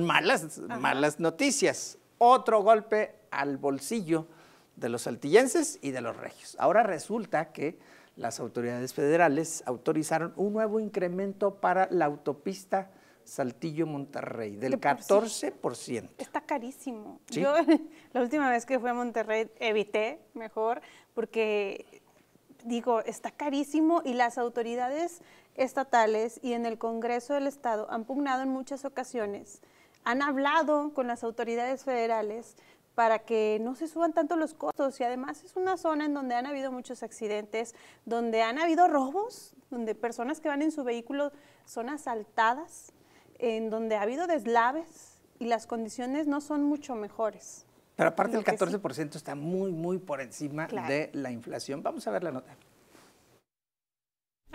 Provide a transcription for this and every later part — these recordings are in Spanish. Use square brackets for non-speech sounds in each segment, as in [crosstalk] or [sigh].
malas, malas noticias. Otro golpe al bolsillo de los saltillenses y de los regios. Ahora resulta que las autoridades federales autorizaron un nuevo incremento para la autopista Saltillo-Monterrey del 14%. Está carísimo. Yo [laughs] la última vez que fui a Monterrey evité mejor porque digo, está carísimo y las autoridades estatales y en el Congreso del Estado han pugnado en muchas ocasiones han hablado con las autoridades federales para que no se suban tanto los costos y además es una zona en donde han habido muchos accidentes, donde han habido robos, donde personas que van en su vehículo son asaltadas, en donde ha habido deslaves y las condiciones no son mucho mejores. Pero aparte el 14% está muy, muy por encima de la inflación. Vamos a ver la nota.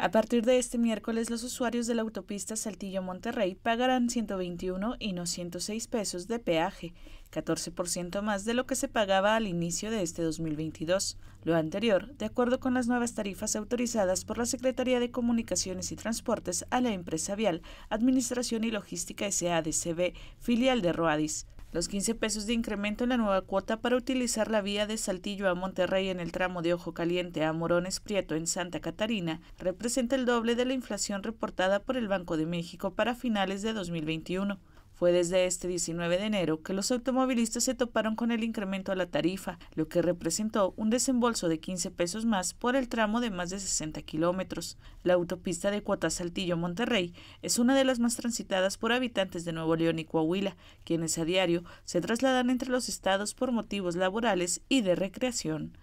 A partir de este miércoles, los usuarios de la autopista Saltillo-Monterrey pagarán 121 y no 106 pesos de peaje, 14% más de lo que se pagaba al inicio de este 2022. Lo anterior, de acuerdo con las nuevas tarifas autorizadas por la Secretaría de Comunicaciones y Transportes a la empresa vial Administración y Logística SADCB, filial de Roadis. Los 15 pesos de incremento en la nueva cuota para utilizar la vía de Saltillo a Monterrey en el tramo de Ojo Caliente a Morones Prieto en Santa Catarina representa el doble de la inflación reportada por el Banco de México para finales de 2021. Fue desde este 19 de enero que los automovilistas se toparon con el incremento a la tarifa, lo que representó un desembolso de 15 pesos más por el tramo de más de 60 kilómetros. La autopista de cuatá monterrey es una de las más transitadas por habitantes de Nuevo León y Coahuila, quienes a diario se trasladan entre los estados por motivos laborales y de recreación.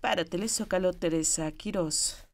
Para Telezócalo, Teresa Quirós.